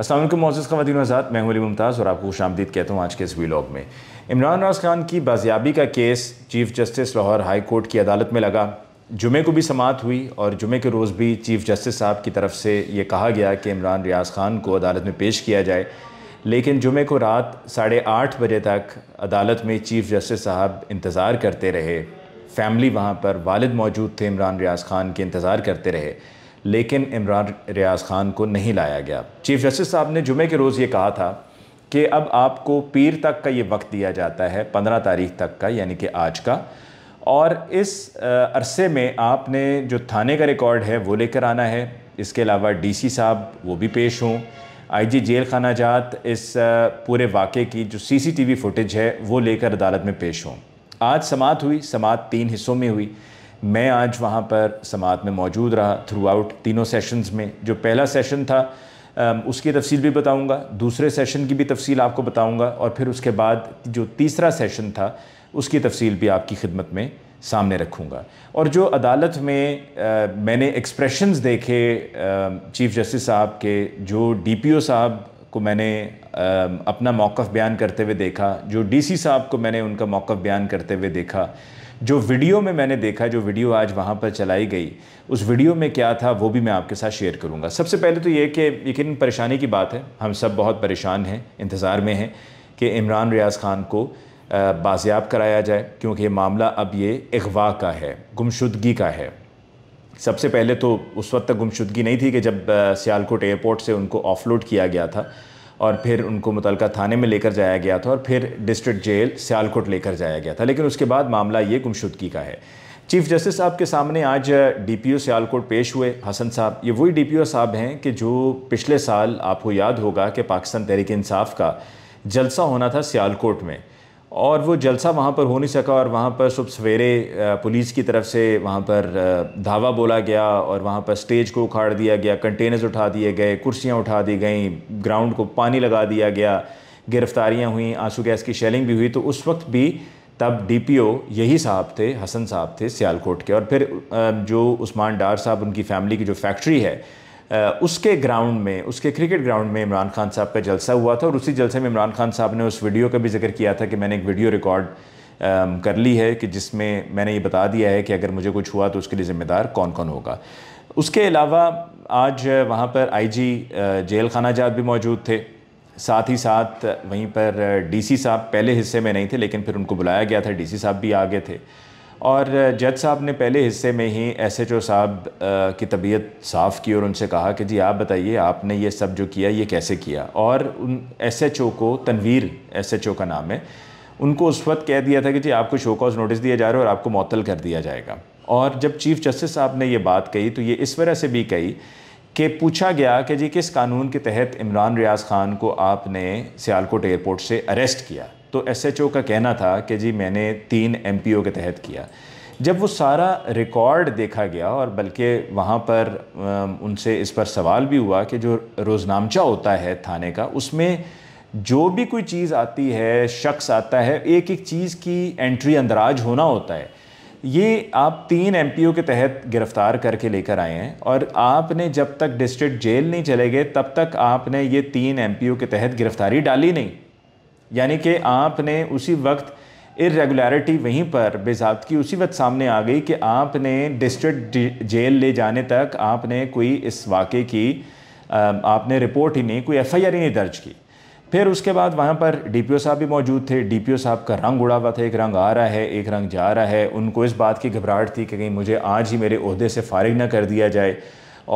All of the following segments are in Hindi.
असलम मोजिस खवतिन आज़ाद मैं अली मुमताज़ और आपको खुश आमदीद कहता हूँ आज के इस वीलॉग में इमरान राज खान की बाजियाबी का case chief justice Lahore high court की अदालत में लगा जुमे को भी समात हुई और जुमे के रोज़ भी चीफ़ जस्टिस साहब की तरफ से ये कहा गया कि इमरान रियाज खान को अदालत में पेश किया जाए लेकिन जुमे को रात साढ़े आठ बजे तक अदालत में चीफ़ जस्टिस साहब इंतज़ार करते रहे फैमिली वहाँ पर वालद मौजूद थे इमरान रियाज खान के इंतज़ार करते रहे लेकिन इमरान रियाज खान को नहीं लाया गया चीफ जस्टिस साहब ने जुमे के रोज़ ये कहा था कि अब आपको पीर तक का ये वक्त दिया जाता है पंद्रह तारीख तक का यानी कि आज का और इस अरसे में आपने जो थाने का रिकॉर्ड है वो लेकर आना है इसके अलावा डीसी साहब वो भी पेश हों आईजी जेल खाना जात इस पूरे वाक़े की जो सीसीटीवी फुटेज है वो लेकर अदालत में पेश हों आज समात हुई समात तीन हिस्सों में हुई मैं आज वहाँ पर समात में मौजूद रहा थ्रू आउट तीनों सेशंस में जो पहला सेशन था उसकी तफसील भी बताऊँगा दूसरे सेशन की भी तफसील आपको बताऊँगा और फिर उसके बाद जो तीसरा सेशन था उसकी तफसील भी आपकी खिदमत में सामने रखूँगा और जो अदालत में आ, मैंने एक्सप्रेशंस देखे आ, चीफ जस्टिस साहब के जो डीपीओ साहब को मैंने आ, अपना मौक़ बयान करते हुए देखा जो डीसी साहब को मैंने उनका मौक़ बयान करते हुए देखा जो वीडियो में मैंने देखा जो वीडियो आज वहाँ पर चलाई गई उस वीडियो में क्या था वो भी मैं आपके साथ शेयर करूँगा सबसे पहले तो ये कि यकीन परेशानी की बात है हम सब बहुत परेशान हैं इंतज़ार में हैं कि इमरान रियाज ख़ान को बाजियाब कराया जाए क्योंकि ये मामला अब ये अगवा का है गुमशुदगी का है सबसे पहले तो उस वक्त तक गुमशुदगी नहीं थी कि जब सियालकोट एयरपोर्ट से उनको ऑफलोड किया गया था और फिर उनको मुतल थाने में लेकर जाया गया था और फिर डिस्ट्रिक्ट जेल सियालकोट लेकर जाया गया था लेकिन उसके बाद मामला ये गुमशुदगी का है चीफ जस्टिस साहब के सामने आज डीपीओ सियालकोट पेश हुए हसन साहब ये वही डीपीओ साहब हैं कि जो पिछले साल आपको याद होगा कि पाकिस्तान तहरीक इंसाफ का जलसा होना था सियालकोट में और वो जलसा वहाँ पर हो नहीं सका और वहाँ पर सुबह सवेरे पुलिस की तरफ से वहाँ पर धावा बोला गया और वहाँ पर स्टेज को उखाड़ दिया गया कंटेनर्स उठा दिए गए कुर्सियाँ उठा दी गईं ग्राउंड को पानी लगा दिया गया गिरफ्तारियाँ हुई आंसू गैस की शेलिंग भी हुई तो उस वक्त भी तब डीपीओ यही साहब थे हसन साहब थे सियालकोट के और फिर जो उस्मान डार साहब उनकी फ़ैमिली की जो फैक्ट्री है उसके ग्राउंड में उसके क्रिकेट ग्राउंड में इमरान खान साहब का जलसा हुआ था और उसी जलसे में इमरान खान साहब ने उस वीडियो का भी जिक्र किया था कि मैंने एक वीडियो रिकॉर्ड कर ली है कि जिसमें मैंने ये बता दिया है कि अगर मुझे कुछ हुआ तो उसके लिए ज़िम्मेदार कौन कौन होगा उसके अलावा आज वहाँ पर आईजी जेल खाना जात भी मौजूद थे साथ ही साथ वहीं पर डीसी साहब पहले हिस्से में नहीं थे लेकिन फिर उनको बुलाया गया था डीसी साहब भी आ गए थे और जज साहब ने पहले हिस्से में ही एस एच ओ साहब की तबीयत साफ़ की और उनसे कहा कि जी आप बताइए आपने ये सब जो किया ये कैसे किया और उन एस एच ओ को तनवीर एस एच ओ का नाम है उनको उस वक्त कह दिया था कि जी आपको शो कॉज नोटिस दिया जा रहा है और आपको मअतल कर दिया जाएगा और जब चीफ जस्टिस साहब ने ये बात कही तो ये इस वजह से भी कही कि पूछा गया कि जी किस कानून के तहत इमरान रियाज खान को आपने सियालकोट एयरपोर्ट से अरेस्ट किया तो एसएचओ का कहना था कि जी मैंने तीन एमपीओ के तहत किया जब वो सारा रिकॉर्ड देखा गया और बल्कि वहाँ पर उनसे इस पर सवाल भी हुआ कि जो रोज़नामचा होता है थाने का उसमें जो भी कोई चीज़ आती है शख्स आता है एक एक चीज़ की एंट्री अंदराज होना होता है ये आप तीन एम के तहत गिरफ़्तार करके लेकर आए हैं और आपने जब तक डिस्ट्रिक्ट जेल नहीं चले गए तब तक आपने ये तीन एम के तहत गिरफ़्तारी डाली नहीं यानी कि आपने उसी वक्त इरेगुलरिटी वहीं पर बेजाबत उसी वक्त सामने आ गई कि आपने डिस्ट्रिक्ट जेल ले जाने तक आपने कोई इस वाक़े की आपने रिपोर्ट ही नहीं कोई एफ़ आई आर ही नहीं दर्ज की फिर उसके बाद वहाँ पर डी पी ओ साहब भी मौजूद थे डी पी ओ साहब का रंग उड़ा हुआ था एक रंग आ रहा है एक रंग जा रहा है उनको इस बात की घबराहट थी कि कहीं मुझे आज ही मेरे अहदे से फारिग ना कर दिया जाए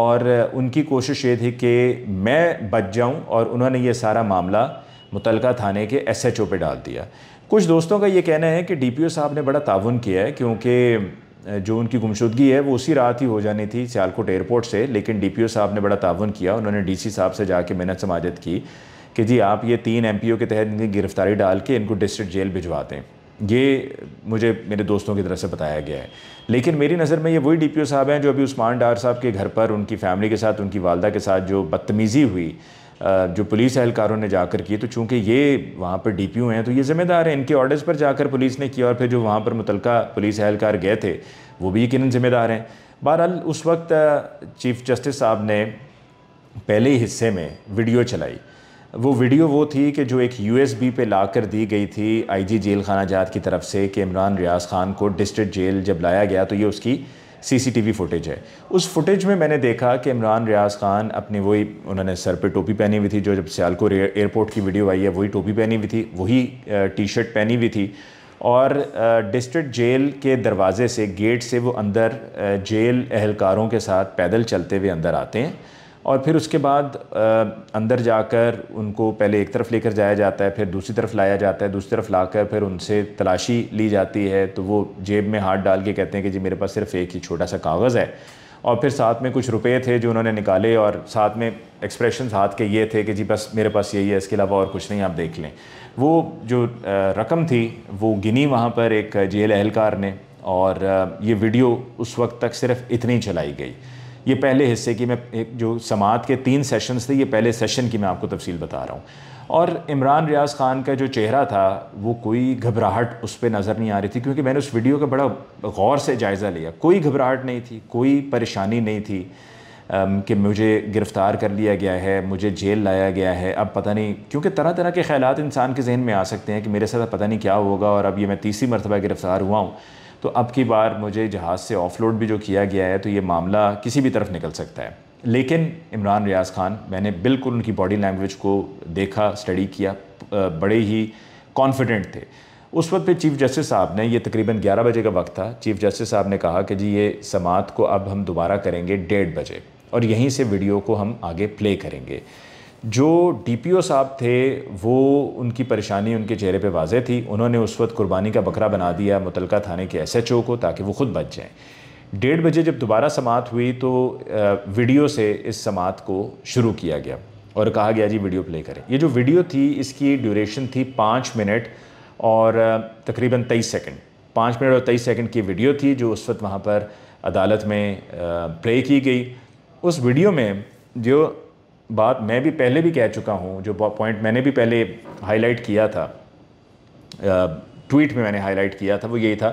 और उनकी कोशिश ये थी कि मैं बच जाऊँ और उन्होंने ये सारा मामला मुतल थाने के एस एच ओ पर डाल दिया कुछ दोस्तों का ये कहना है कि डी पी ओ साहब ने बड़ा ताउन किया है क्योंकि जो उनकी गुमशुदगी है वो उसी रात ही हो जानी थी सियालकोट एयरपोर्ट से लेकिन डी पी ओ साहब ने बड़ा ताउन किया उन्होंने डी सी साहब से जाके मेहनत समाजत की कि जी आप ये तीन एम पी ओ के तहत इनकी गिरफ्तारी डाल के इनको डिस्ट्रिक्ट जेल भिजवा दें ये मुझे मेरे दोस्तों की तरफ से बताया गया है लेकिन मेरी नज़र में ये वही डी पी ओ साहब हैं जो अभी उस्मान डार साहब के घर पर उनकी फैमिली के साथ उनकी वालदा के साथ जो बदतमीज़ी हुई जो पुलिस एहलकारों ने जाकर किए तो चूँकि ये वहाँ पर डी पी ओ हैं तो ये ज़िम्मेदार हैं इनके ऑर्डर्स पर जाकर पुलिस ने किया और फिर जो वहाँ पर मुतल पुलिस एहलकार गए थे वो भी यकीन ज़िम्मेदार हैं बहरहाल उस वक्त चीफ जस्टिस साहब ने पहले ही हिस्से में वीडियो चलाई वो वीडियो वो थी कि जो एक यूएसबी पे ला कर दी गई थी आईजी जेल खाना जात की तरफ से कि इमरान रियाज खान को डिस्ट्रिक्ट जेल जब लाया गया तो ये उसकी सीसीटीवी फुटेज है उस फुटेज में मैंने देखा कि इमरान रियाज खान अपनी वही उन्होंने सर पे टोपी पहनी हुई थी जो जब सियालकोट एयरपोर्ट की वीडियो आई है वही टोपी पहनी हुई थी वही टी शर्ट पहनी हुई थी और डिस्ट्रिक्ट जेल के दरवाज़े से गेट से वो अंदर जेल अहलकारों के साथ पैदल चलते हुए अंदर आते हैं और फिर उसके बाद अंदर जाकर उनको पहले एक तरफ लेकर जाया जाता है फिर दूसरी तरफ लाया जाता है दूसरी तरफ लाकर फिर उनसे तलाशी ली जाती है तो वो जेब में हाथ डाल के कहते हैं कि जी मेरे पास सिर्फ एक ही छोटा सा कागज़ है और फिर साथ में कुछ रुपए थे जो उन्होंने निकाले और साथ में एक्सप्रेशन हाथ के ये थे कि जी बस मेरे पास यही है इसके अलावा और कुछ नहीं आप देख लें वो जो रकम थी वो गिनी वहाँ पर एक जेल एहलकार ने और ये वीडियो उस वक्त तक सिर्फ इतनी चलाई गई ये पहले हिस्से की मैं एक जो समात के तीन सेशंस थे ये पहले सेशन की मैं आपको तफसील बता रहा हूँ और इमरान रियाज खान का जो चेहरा था वो कोई घबराहट उस पर नज़र नहीं आ रही थी क्योंकि मैंने उस वीडियो का बड़ा गौर से जायज़ा लिया कोई घबराहट नहीं थी कोई परेशानी नहीं थी कि मुझे गिरफ़्तार कर लिया गया है मुझे जेल लाया गया है अब पता नहीं क्योंकि तरह तरह के ख्याल इंसान के जहन में आ सकते हैं कि मेरे साथ पता नहीं क्या होगा और अब ये मैं तीसरी मरतबा गिरफ़्तार हुआ हूँ तो अब की बार मुझे जहाज़ से ऑफलोड भी जो किया गया है तो ये मामला किसी भी तरफ निकल सकता है लेकिन इमरान रियाज खान मैंने बिल्कुल उनकी बॉडी लैंग्वेज को देखा स्टडी किया बड़े ही कॉन्फिडेंट थे उस वक्त फिर चीफ जस्टिस साहब ने ये तकरीबन 11 बजे का वक्त था चीफ जस्टिस साहब ने कहा कि जी ये समात को अब हम दोबारा करेंगे डेढ़ बजे और यहीं से वीडियो को हम आगे प्ले करेंगे जो डीपीओ साहब थे वो उनकी परेशानी उनके चेहरे पे वाजे थी उन्होंने उस वक्त कुर्बानी का बकरा बना दिया मुतलका थाने के एसएचओ को ताकि वो खुद बच जाएँ डेढ़ बजे जब दोबारा समात हुई तो वीडियो से इस समात को शुरू किया गया और कहा गया जी वीडियो प्ले करें ये जो वीडियो थी इसकी ड्यूरेशन थी पाँच मिनट और तकरीबन तेईस सेकंड पाँच मिनट और तेईस सेकंड की वीडियो थी जो उस वक्त वहाँ पर अदालत में प्ले की गई उस वीडियो में जो बात मैं भी पहले भी कह चुका हूँ जो पॉइंट मैंने भी पहले हाईलाइट किया था ट्वीट में मैंने हाईलाइट किया था वो यही था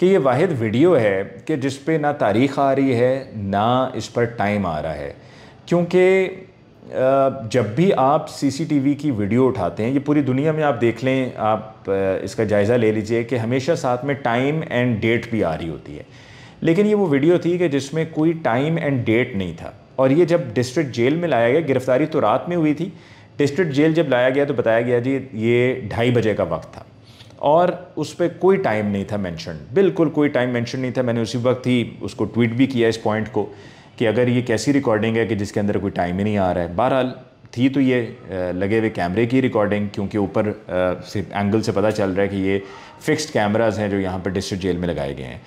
कि ये वाद वीडियो है कि जिस पे ना तारीख आ रही है ना इस पर टाइम आ रहा है क्योंकि जब भी आप सीसीटीवी की वीडियो उठाते हैं ये पूरी दुनिया में आप देख लें आप इसका जायज़ा ले लीजिए कि हमेशा साथ में टाइम एंड डेट भी आ रही होती है लेकिन ये वो वीडियो थी कि जिसमें कोई टाइम एंड डेट नहीं था और ये जब डिस्ट्रिक्ट जेल में लाया गया गिरफ्तारी तो रात में हुई थी डिस्ट्रिक्ट जेल जब लाया गया तो बताया गया जी ये ढाई बजे का वक्त था और उस पर कोई टाइम नहीं था मैंशन बिल्कुल कोई टाइम मैंशन नहीं था मैंने उसी वक्त ही उसको ट्वीट भी किया इस पॉइंट को कि अगर ये कैसी रिकॉर्डिंग है कि जिसके अंदर कोई टाइम ही नहीं आ रहा है बहरहाल थी तो ये लगे हुए कैमरे की रिकॉर्डिंग क्योंकि ऊपर से एंगल से पता चल रहा है कि ये फिक्स्ड कैमरास हैं जो यहाँ पर डिस्ट्रिक्ट जेल में लगाए गए हैं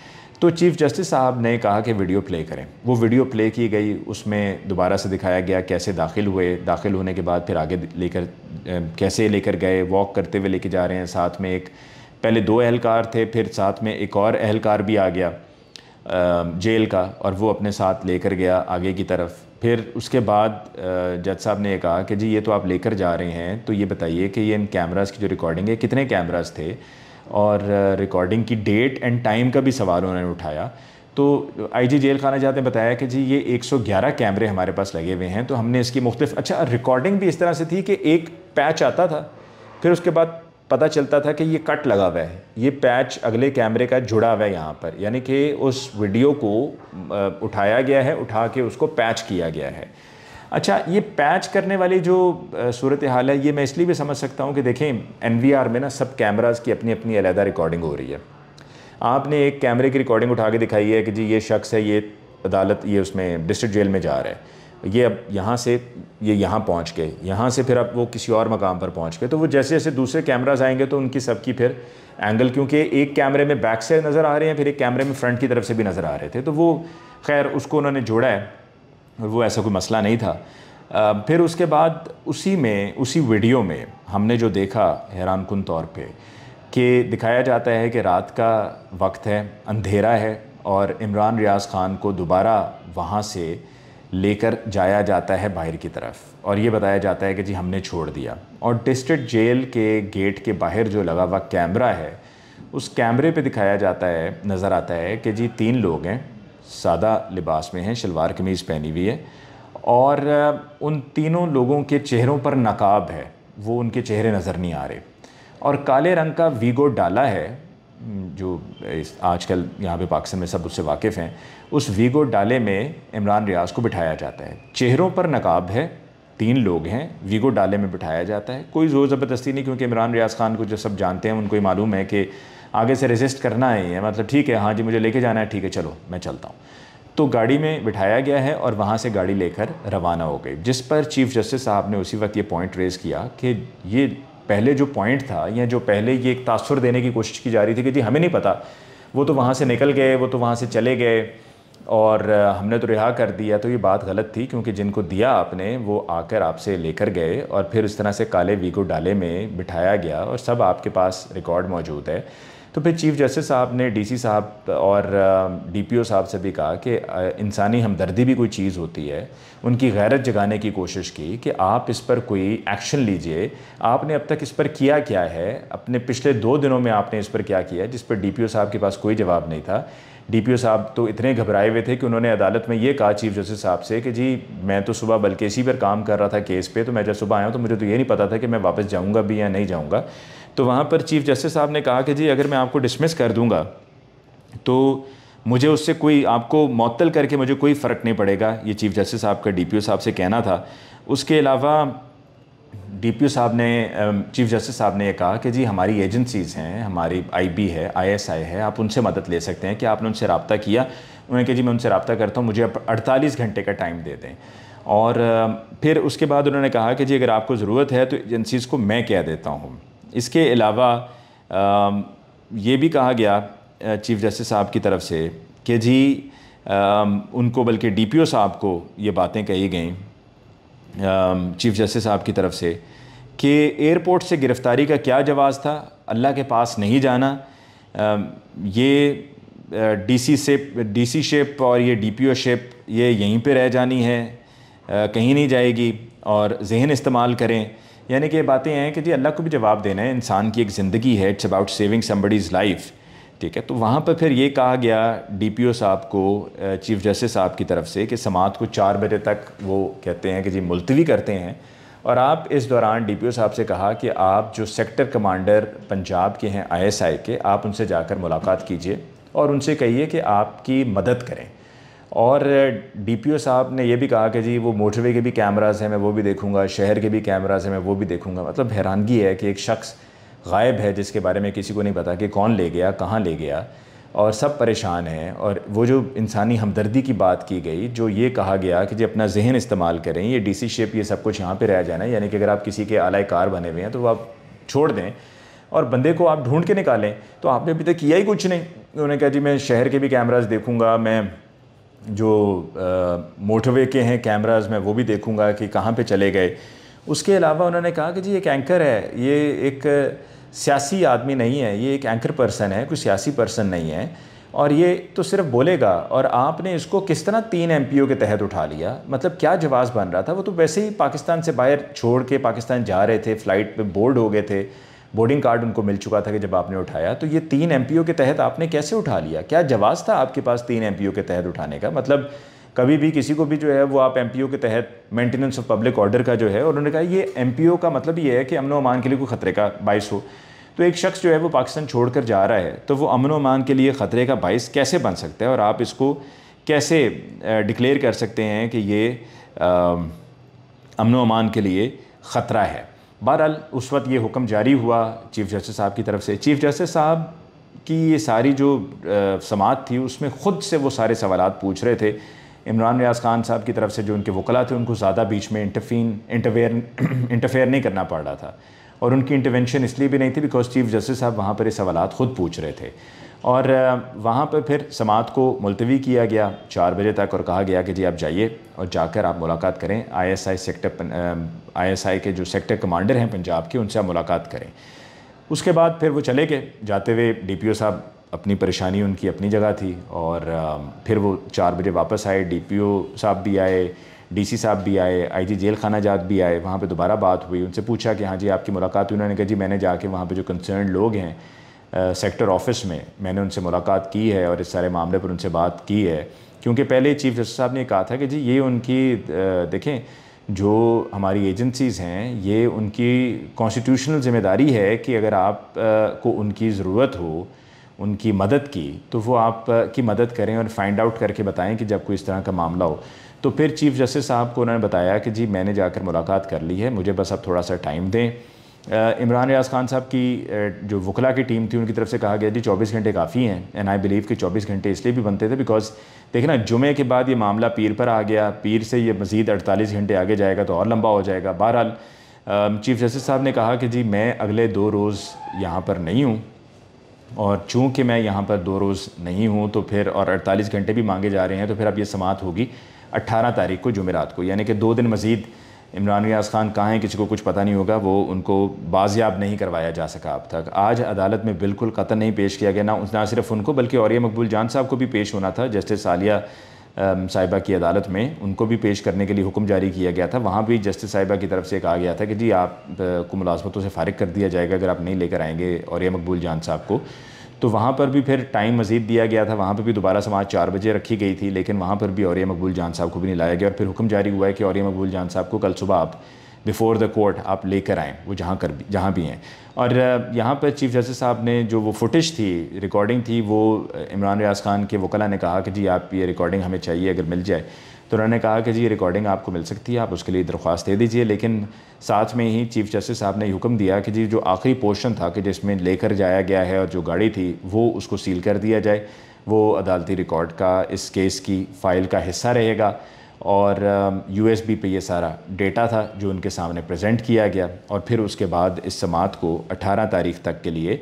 तो चीफ जस्टिस साहब ने कहा कि वीडियो प्ले करें वो वीडियो प्ले की गई उसमें दोबारा से दिखाया गया कैसे दाखिल हुए दाखिल होने के बाद फिर आगे लेकर कैसे लेकर गए वॉक करते हुए लेके जा रहे हैं साथ में एक पहले दो एहलकार थे फिर साथ में एक और एहलकार भी आ गया जेल का और वो अपने साथ लेकर गया आगे की तरफ फिर उसके बाद जज साहब ने कहा कि जी ये तो आप लेकर जा रहे हैं तो ये बताइए कि ये इन कैमराज की जो रिकॉर्डिंग है कितने कैमराज थे और रिकॉर्डिंग की डेट एंड टाइम का भी सवाल उन्होंने उठाया तो जी जेल खाना जाते बताया कि जी ये 111 कैमरे हमारे पास लगे हुए हैं तो हमने इसकी मुख्तफ अच्छा रिकॉर्डिंग भी इस तरह से थी कि एक पैच आता था फिर उसके बाद पता चलता था कि ये कट लगा हुआ है ये पैच अगले कैमरे का जुड़ा हुआ है यहाँ पर यानी कि उस वीडियो को उठाया गया है उठा के उसको पैच किया गया है अच्छा ये पैच करने वाली जो सूरत हाल है ये मैं इसलिए भी समझ सकता हूँ कि देखें एन में ना सब कैमराज की अपनी अपनी अलहदा रिकॉर्डिंग हो रही है आपने एक कैमरे की रिकॉर्डिंग उठा के दिखाई है कि जी ये शख्स है ये अदालत ये उसमें डिस्ट्रिक्ट जेल में जा रहा है ये अब यहाँ से ये यहाँ पहुँच के यहाँ से फिर अब वो किसी और मकाम पर पहुँच के तो वो जैसे जैसे दूसरे कैमराज आएंगे तो उनकी सबकी फिर एंगल क्योंकि एक कैमरे में बैक से नज़र आ रहे हैं फिर एक कैमरे में फ्रंट की तरफ से भी नज़र आ रहे थे तो वो खैर उसको उन्होंने जोड़ा है और वो ऐसा कोई मसला नहीं था फिर उसके बाद उसी में उसी वीडियो में हमने जो देखा हैरान कन तौर पे कि दिखाया जाता है कि रात का वक्त है अंधेरा है और इमरान रियाज ख़ान को दोबारा वहाँ से लेकर जाया जाता है बाहर की तरफ और ये बताया जाता है कि जी हमने छोड़ दिया और डिस्ट्रिक्ट जेल के गेट के बाहर जो लगा हुआ कैमरा है उस कैमरे पे दिखाया जाता है नज़र आता है कि जी तीन लोग हैं सादा लिबास में हैं शलवार कमीज़ पहनी हुई है और उन तीनों लोगों के चेहरों पर नकाब है वो उनके चेहरे नज़र नहीं आ रहे और काले रंग का वीगो डाला है जो आजकल यहाँ पे पाकिस्तान में सब उससे वाकिफ़ हैं उस वीगो डाले में इमरान रियाज को बिठाया जाता है चेहरों पर नकाब है तीन लोग हैं वीगो डाले में बिठाया जाता है कोई ज़ोर ज़बरदस्ती नहीं क्योंकि इमरान रियाज खान को जो सब जानते हैं उनको ही मालूम है कि आगे से रेजिस्ट करना ही है मतलब ठीक है हाँ जी मुझे लेके जाना है ठीक है चलो मैं चलता हूँ तो गाड़ी में बिठाया गया है और वहाँ से गाड़ी लेकर रवाना हो गई जिस पर चीफ जस्टिस साहब ने उसी वक्त ये पॉइंट रेज़ किया कि ये पहले जो पॉइंट था या जो पहले ये एक तासुर देने की कोशिश की जा रही थी कि जी हमें नहीं पता वो तो वहाँ से निकल गए वो तो वहाँ से चले गए और हमने तो रिहा कर दिया तो ये बात गलत थी क्योंकि जिनको दिया आपने वो आकर आपसे लेकर गए और फिर उस तरह से काले वीगो डाले में बिठाया गया और सब आपके पास रिकॉर्ड मौजूद है तो फिर चीफ जस्टिस साहब ने डीसी साहब और डीपीओ साहब से भी कहा कि इंसानी हमदर्दी भी कोई चीज़ होती है उनकी गैरत जगाने की कोशिश की कि आप इस पर कोई एक्शन लीजिए आपने अब तक इस पर किया क्या है अपने पिछले दो दिनों में आपने इस पर क्या किया जिस पर डीपीओ साहब के पास कोई जवाब नहीं था ओ साहब तो इतने घबराए हुए थे कि उन्होंने अदालत में ये कहा चीफ जस्टिस साहब से कि जी मैं तो सुबह बल्कि इसी पर काम कर रहा था केस पे तो मैं जब सुबह आया तो मुझे तो ये नहीं पता था कि मैं वापस जाऊँगा भी या नहीं जाऊँगा तो वहाँ पर चीफ जस्टिस साहब ने कहा कि जी अगर मैं आपको डिसमिस कर दूँगा तो मुझे उससे कोई आपको मअतल करके मुझे कोई फ़र्क नहीं पड़ेगा ये चीफ जस्टिस साहब का डी साहब से कहना था उसके अलावा डीपीओ साहब ने चीफ जस्टिस साहब ने ये कहा कि जी हमारी एजेंसीज़ हैं हमारी आईबी है आईएसआई है आप उनसे मदद ले सकते हैं कि आपने उनसे रबता किया उन्होंने कहा जी मैं उनसे रबता करता हूँ मुझे आप अड़तालीस घंटे का टाइम दे दें और फिर उसके बाद उन्होंने कहा कि जी अगर आपको ज़रूरत है तो एजेंसीज़ को मैं कह देता हूँ इसके अलावा ये भी कहा गया चीफ जस्टिस साहब की तरफ से कि जी उनको बल्कि ओ साहब को ये बातें कही गई चीफ जस्टिस साहब की तरफ से कि एयरपोर्ट से गिरफ़्तारी का क्या जवाज़ था अल्लाह के पास नहीं जाना ये डीसी से डीसी शेप और ये डीपीओ शेप ये यहीं पे रह जानी है कहीं नहीं जाएगी और जहन इस्तेमाल करें यानी कि ये बातें हैं कि जी अल्लाह को भी जवाब देना है इंसान की एक ज़िंदगी है it's about saving somebody's life ठीक है तो वहाँ पर फिर ये कहा गया डीपीओ साहब को चीफ़ जस्टिस साहब की तरफ से कि समात को चार बजे तक वो कहते हैं कि जी मुलतवी करते हैं और आप इस दौरान डी पी ओ साहब से कहा कि आप जो सेक्टर कमांडर पंजाब के हैं आईएसआई के आप उनसे जाकर मुलाकात कीजिए और उनसे कहिए कि आपकी मदद करें और डीपीओ साहब ने यह भी कहा कि जी वो मोटरवे के भी कैमराज हैं मैं वो भी देखूंगा शहर के भी कैमराज हैं मैं वो भी देखूंगा मतलब हैरानगी है कि एक शख्स गायब है जिसके बारे में किसी को नहीं पता कि कौन ले गया कहाँ ले गया और सब परेशान हैं और वो जो इंसानी हमदर्दी की बात की गई जो ये कहा गया कि जी अपना जहन इस्तेमाल करें ये डीसी शेप ये सब कुछ यहाँ पे रह जाना है यानी कि अगर आप किसी के आलाय कार बने हुए हैं तो आप छोड़ दें और बंदे को आप ढूंढ के निकालें तो आपने अभी तक किया ही कुछ नहीं उन्होंने कहा जी मैं शहर के भी कैमराज देखूँगा मैं जो मोटरवे के हैं कैमराज मैं वो भी देखूँगा कि कहाँ पर चले गए उसके अलावा उन्होंने कहा कि जी एक एंकर है ये एक सियासी आदमी नहीं है ये एक एंकर पर्सन है कोई सियासी पर्सन नहीं है और ये तो सिर्फ बोलेगा और आपने इसको किस तरह तीन एम के तहत उठा लिया मतलब क्या जवाब बन रहा था वो तो वैसे ही पाकिस्तान से बाहर छोड़ के पाकिस्तान जा रहे थे फ़्लाइट पे बोर्ड हो गए थे बोर्डिंग कार्ड उनको मिल चुका था कि जब आपने उठाया तो ये तीन एम के तहत आपने कैसे उठा लिया क्या जवाब था आपके पास तीन एम के तहत उठाने का मतलब कभी भी किसी को भी जो है वो आप एम के तहत मेंटेनेंस ऑफ पब्लिक ऑर्डर का जो है उन्होंने कहा ये एम का मतलब ये है कि अमन अमान के लिए कोई ख़तरे का बायस हो तो एक शख्स जो है वो पाकिस्तान छोड़कर जा रहा है तो वो अमन अमान के लिए ख़तरे का बायस कैसे बन सकता है और आप इसको कैसे डिक्लेयर कर सकते हैं कि ये अमन अमान के लिए ख़तरा है बहरहाल उस वक्त ये हुक्म जारी हुआ चीफ जस्टिस साहब की तरफ से चीफ जस्टिस साहब की ये सारी जो समात थी उसमें ख़ुद से वो सारे सवाल पूछ रहे थे इमरान रियाज खान साहब की तरफ से जो उनके वकला थे उनको ज़्यादा बीच में इंटरफीन इंटरफेयर इंटरफेयर नहीं करना पड़ रहा था और उनकी इंटरवेंशन इसलिए भी नहीं थी बिकॉज चीफ जस्टिस साहब वहाँ पर ये सवाल ख़ुद पूछ रहे थे और वहाँ पर फिर समात को मुलतवी किया गया चार बजे तक और कहा गया कि जी आप जाइए और जाकर आप मुलाकात करें आईएसआई सेक्टर आईएसआई के जो सेक्टर कमांडर हैं पंजाब के उनसे आप मुलाकात करें उसके बाद फिर वो चले गए जाते हुए डीपीओ साहब अपनी परेशानी उनकी अपनी जगह थी और फिर वो चार बजे वापस आए डीपीओ साहब भी आए डीसी साहब भी आए आईजी जेल खाना जात भी आए वहाँ पे दोबारा बात हुई उनसे पूछा कि हाँ जी आपकी मुलाकात हुई उन्होंने कहा जी मैंने जाके वहाँ पे जो कंसर्न लोग हैं आ, सेक्टर ऑफिस में मैंने उनसे मुलाकात की है और इस सारे मामले पर उनसे बात की है क्योंकि पहले चीफ जस्टिस साहब ने कहा था कि जी ये उनकी देखें जो हमारी एजेंसीज़ हैं ये उनकी कॉन्स्टिट्यूशनल जिम्मेदारी है कि अगर आप आ, को उनकी ज़रूरत हो उनकी मदद की तो वो आप की मदद करें और फाइंड आउट करके बताएं कि जब कोई इस तरह का मामला हो तो फिर चीफ जस्टिस साहब को उन्होंने बताया कि जी मैंने जाकर मुलाकात कर ली है मुझे बस अब थोड़ा सा टाइम दें इमरान रियाज खान साहब की जो वकला की टीम थी उनकी तरफ से कहा गया जी 24 घंटे काफ़ी हैं एंड आई बिलीव कि 24 घंटे इसलिए भी बनते थे बिकॉज देखना जुमे के बाद ये मामला पीर पर आ गया पीर से ये मज़ीद 48 घंटे आगे जाएगा तो और लंबा हो जाएगा बहरहाल चीफ जस्टिस साहब ने कहा कि जी मैं अगले दो रोज़ यहाँ पर नहीं हूँ और चूँकि मैं यहाँ पर दो रोज़ नहीं हूँ तो फिर और अड़तालीस घंटे भी मांगे जा रहे हैं तो फिर अब ये समात होगी अट्ठारह तारीख को जुमेरात को यानी कि दो दिन मज़ीद इमरान रियाज खान कहाँ हैं किसी को कुछ पता नहीं होगा वो उनको बाजियाब नहीं करवाया जा सका अब तक आज अदालत में बिल्कुल कतल नहीं पेश किया गया ना ना सिर्फ उनको बल्कि और मकबूल जान साहब को भी पेश होना था जस्टिस आलिया साहिबा की अदालत में उनको भी पेश करने के लिए हुक्म जारी किया गया था वहाँ भी जस्टिस साहिबा की तरफ से कहा गया था कि जी आप को मुलाजमतों से फारग कर दिया जाएगा अगर आप नहीं लेकर आएंगे और यह मकबूल जान साहब को तो वहाँ पर भी फिर टाइम मज़ीद दिया गया था वहाँ पर भी दोबारा समाज चार बजे रखी गई थी लेकिन वहाँ पर भी और मकबूल जान साहब को भी नहीं लाया गया और फिर हुक्म जारी हुआ है कि और मकबूल जान साहब को कल सुबह आप बिफ़ोर द कोर्ट आप लेकर आएँ वो जहाँ कर भी जहाँ भी हैं और यहाँ पर चीफ जस्टिस साहब ने जो वो फुटेज थी रिकॉर्डिंग थी वो इमरान रियाज खान के वकला ने कहा कि जी आप ये रिकॉर्डिंग हमें चाहिए अगर मिल जाए तो उन्होंने कहा कि जी ये रिकॉर्डिंग आपको मिल सकती है आप उसके लिए दरख्वास्त दे दीजिए लेकिन साथ में ही चीफ जस्टिस साहब ने हुक्म दिया कि जी जो आखिरी पोर्शन था कि जिसमें लेकर जाया गया है और जो गाड़ी थी वो उसको सील कर दिया जाए वो अदालती रिकॉर्ड का इस केस की फ़ाइल का हिस्सा रहेगा और यू बी पे ये सारा डेटा था जो उनके सामने प्रेजेंट किया गया और फिर उसके बाद इस समात को 18 तारीख तक के लिए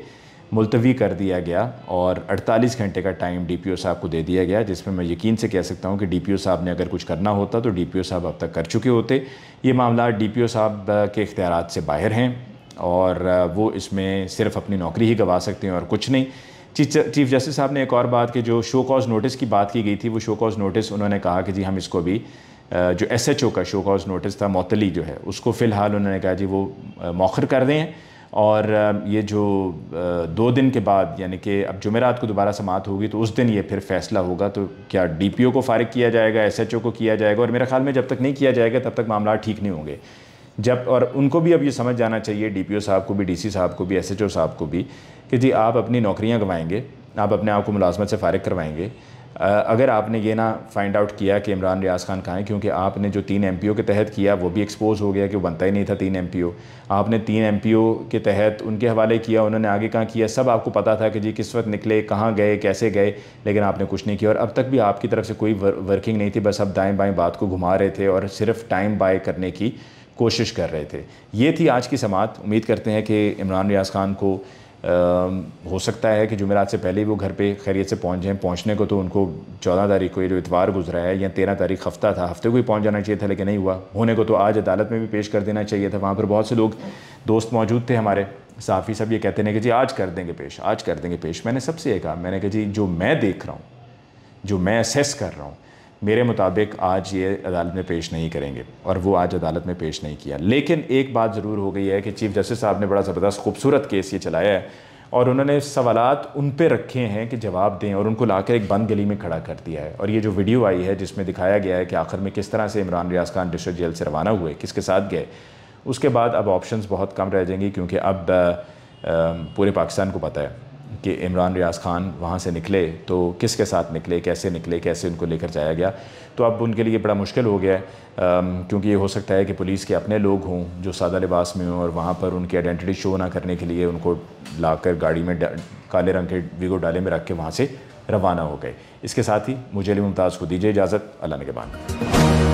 मुलतवी कर दिया गया और 48 घंटे का टाइम ओ साहब को दे दिया गया जिसमें मैं यकीन से कह सकता हूँ कि ओ साहब ने अगर कुछ करना होता तो ओ साहब अब तक कर चुके होते ये मामला ओ साहब के इख्तियार से बाहर हैं और वो इसमें सिर्फ अपनी नौकरी ही गंवा सकते हैं और कुछ नहीं चीफ जस्टिस साहब ने एक और बात कि जो शो कॉज नोटिस की बात की गई थी वो शो कॉज नोटिस उन्होंने कहा कि जी हम इसको भी जो एस एच ओ का शो कॉज नोटिस था मौतली जो है उसको फ़िलहाल उन्होंने कहा जी वो मौखर कर दें और ये जो दो दिन के बाद यानी कि अब जुमेरात को दोबारा समात होगी तो उस दिन ये फिर फैसला होगा तो क्या डी पी ओ को फ़ारिग किया जाएगा एस एच ओ को किया जाएगा और मेरे ख्याल में जब तक नहीं किया जाएगा तब तक मामला ठीक नहीं होंगे जब और उनको भी अब ये समझ जाना चाहिए डीपीओ साहब को भी डीसी साहब को भी एसएचओ साहब को भी कि जी आप अपनी नौकरियाँ गवाएंगे आप अपने आप को मुलाजमत से फ़ारिग करवाएंगे अगर आपने ये ना फाइंड आउट किया कि इमरान रियाज खान कहाँ हैं क्योंकि आपने जो तीन एम के तहत किया वो भी एक्सपोज हो गया कि वो बनता ही नहीं था तीन एम आपने तीन एम के तहत उनके हवाले किया उन्होंने आगे कहाँ किया सब आपको पता था कि जी किस वक्त निकले कहाँ गए कैसे गए लेकिन आपने कुछ नहीं किया और अब तक भी आपकी तरफ से कोई वर्किंग नहीं थी बस आप दाएँ बाएँ बात को घुमा रहे थे और सिर्फ टाइम बाय करने की कोशिश कर रहे थे ये थी आज की समात उम्मीद करते हैं कि इमरान रियाज खान को आ, हो सकता है कि जुमेरात से पहले ही वो घर पे खैरियत से पहुँच जाएँ पहुँचने को तो उनको चौदह तारीख को ये जो इतवार गुजरा है या तेरह तारीख हफ्ता था हफ्ते को ही पहुँच जाना चाहिए था लेकिन नहीं हुआ होने को तो आज अदालत में भी पेश कर देना चाहिए था वहाँ पर बहुत से लोग दोस्त मौजूद थे हमारे साफ़ी सब ये कहते हैं कि जी आज कर देंगे पेश आज कर देंगे पेश मैंने सबसे ये कहा मैंने कहा जी जो मैं देख रहा हूँ जो मैं असेस कर रहा हूँ मेरे मुताबिक आज ये अदालत में पेश नहीं करेंगे और वो आज अदालत में पेश नहीं किया लेकिन एक बात ज़रूर हो गई है कि चीफ जस्टिस साहब ने बड़ा ज़बरदस्त खूबसूरत केस ये चलाया है और उन्होंने सवाल उन पर रखे हैं कि जवाब दें और उनको ला एक बंद गली में खड़ा कर दिया है और ये जो वीडियो आई है जिसमें दिखाया गया है कि आखिर में किस तरह से इमरान रियाज खान डिस्ट्रिक्ट जेल से रवाना हुए किसके साथ गए उसके बाद अब ऑप्शंस बहुत कम रह जाएंगे क्योंकि अब पूरे पाकिस्तान को पता है कि इमरान रियाज खान वहाँ से निकले तो किसके साथ निकले कैसे निकले कैसे उनको लेकर जाया गया तो अब उनके लिए बड़ा मुश्किल हो गया है क्योंकि ये हो सकता है कि पुलिस के अपने लोग हों जो सादा लिबास में हों और वहाँ पर उनकी आइडेंटिटी शो ना करने के लिए उनको लाकर गाड़ी में काले रंग के वीगो डाले में रख के वहाँ से रवाना हो गए इसके साथ ही मुझे मुमताज़ को दीजिए इजाज़त अल्लाह के बाद